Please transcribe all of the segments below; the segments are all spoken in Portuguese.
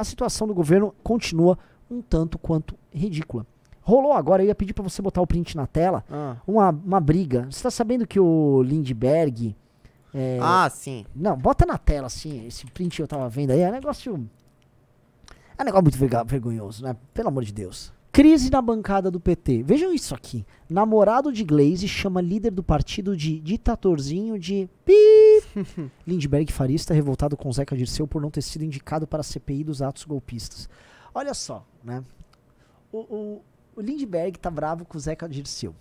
a situação do governo continua um tanto quanto ridícula. Rolou agora, eu ia pedir para você botar o print na tela, ah. uma, uma briga. Você tá sabendo que o Lindbergh... É... Ah, sim. Não, bota na tela, assim, esse print eu tava vendo aí, é um negócio... É um negócio muito vergonhoso, né? Pelo amor de Deus. Crise na bancada do PT. Vejam isso aqui. Namorado de Glaze chama líder do partido de ditatorzinho de... Pi Lindbergh Faria está revoltado com Zeca Dirceu por não ter sido indicado para a CPI dos atos golpistas. Olha só, né? O, o, o Lindbergh tá bravo com o Zeca Dirceu.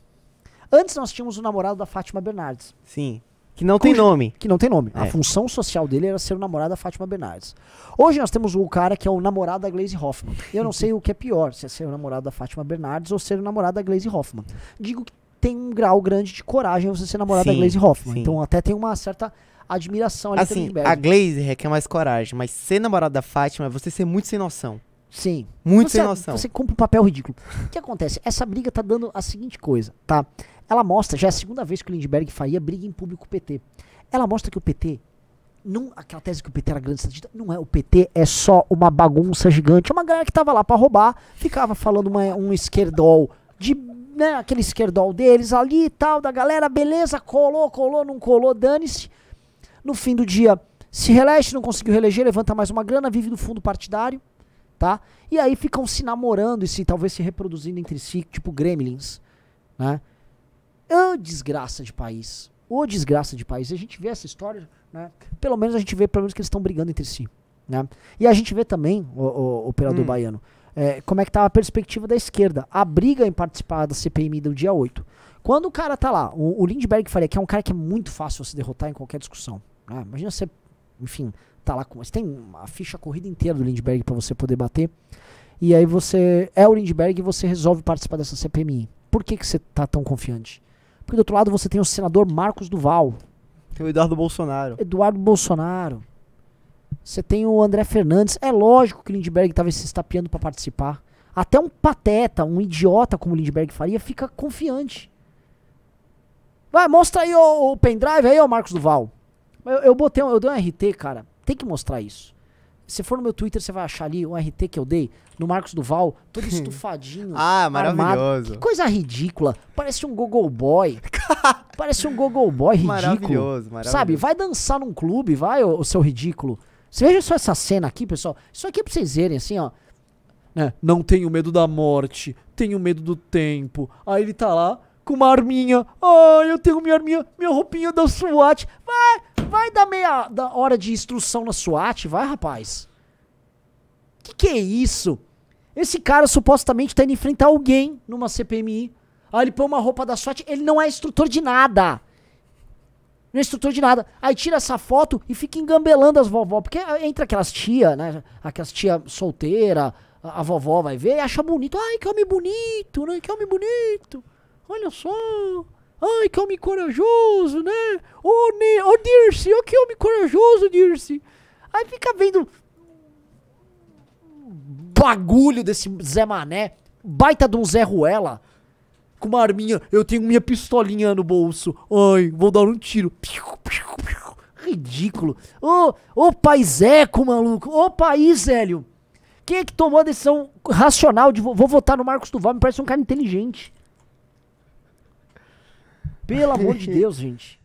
Antes nós tínhamos o namorado da Fátima Bernardes. Sim. Que não tem nome. Que não tem nome. É. A função social dele era ser o namorado da Fátima Bernardes. Hoje nós temos o cara que é o namorado da Glaze Hoffman. Eu não sei o que é pior, se é ser o namorado da Fátima Bernardes ou ser o namorado da Glaze Hoffman. Digo que tem um grau grande de coragem você ser namorado sim, da Glaze Hoffman. Sim. Então até tem uma certa admiração assim, a Assim, a Glazer requer é é mais coragem, mas ser namorada da Fátima é você ser muito sem noção. Sim. Muito você, sem noção. Você cumpre um papel ridículo. O que acontece? Essa briga tá dando a seguinte coisa, tá? Ela mostra, já é a segunda vez que o Lindbergh faria briga em público PT. Ela mostra que o PT, não, aquela tese que o PT era grande estadista, não é. O PT é só uma bagunça gigante. É uma galera que tava lá para roubar, ficava falando uma, um esquerdol de né, aquele esquerdol deles ali e tal, da galera, beleza, colou, colou, não colou, dane-se. No fim do dia, se reelege, não conseguiu reeleger, levanta mais uma grana, vive do fundo partidário, tá? E aí ficam se namorando e se talvez se reproduzindo entre si, tipo gremlins, né? Ô oh, desgraça de país. Ô oh, desgraça de país. A gente vê essa história, né? Pelo menos a gente vê, pelo menos que eles estão brigando entre si, né? E a gente vê também, o, o operador hum. baiano, é, como é que tá a perspectiva da esquerda. A briga em participar da CPMI do dia 8. Quando o cara tá lá, o, o Lindbergh faria que é um cara que é muito fácil se derrotar em qualquer discussão. Né? Imagina você, enfim, tá lá com. Você tem a ficha corrida inteira do Lindbergh para você poder bater. E aí você é o Lindbergh e você resolve participar dessa CPMI. Por que, que você tá tão confiante? Porque do outro lado você tem o senador Marcos Duval. Tem o Eduardo Bolsonaro. Eduardo Bolsonaro. Você tem o André Fernandes. É lógico que o Lindbergh estava se estapeando para participar. Até um pateta, um idiota como o Lindbergh faria, fica confiante. Vai, mostra aí o, o pendrive aí, ó, Marcos Duval. Eu, eu botei, eu dei um RT, cara. Tem que mostrar isso. Se for no meu Twitter, você vai achar ali um RT que eu dei no Marcos Duval, todo estufadinho. ah, maravilhoso. Armado. Que coisa ridícula. Parece um Google Boy. Parece um Google Boy ridículo. Maravilhoso, maravilhoso. Sabe, vai dançar num clube, vai, o seu ridículo. Você veja só essa cena aqui, pessoal. Isso aqui é pra vocês verem, assim, ó. É, não tenho medo da morte, tenho medo do tempo. Aí ele tá lá com uma arminha. Ai, oh, eu tenho minha arminha, minha roupinha da SWAT. Vai, da hora de instrução na SWAT, vai, rapaz. Que que é isso? Esse cara supostamente tá indo enfrentar alguém numa CPMI. Aí ah, ele põe uma roupa da SWAT, ele não é instrutor de nada. Não é instrutor de nada. Aí tira essa foto e fica engambelando as vovó. Porque entra aquelas tia, né? Aquelas tia solteira, a, a vovó vai ver e acha bonito. Ai, que homem bonito, né? Que homem bonito. Olha só. Ai, que homem corajoso, né? Ô, oh, ne oh, Dirce, oh, que homem corajoso, Dirce. Aí fica vendo bagulho desse Zé Mané, baita de um Zé Ruela, com uma arminha, eu tenho minha pistolinha no bolso. Ai, vou dar um tiro. Ridículo. Ô, oh, oh, pai Zeco, maluco. Ô, oh, país, Hélio. Quem é que tomou a decisão racional de vou votar no Marcos Duval? Me parece um cara inteligente. Pelo amor de Deus, gente.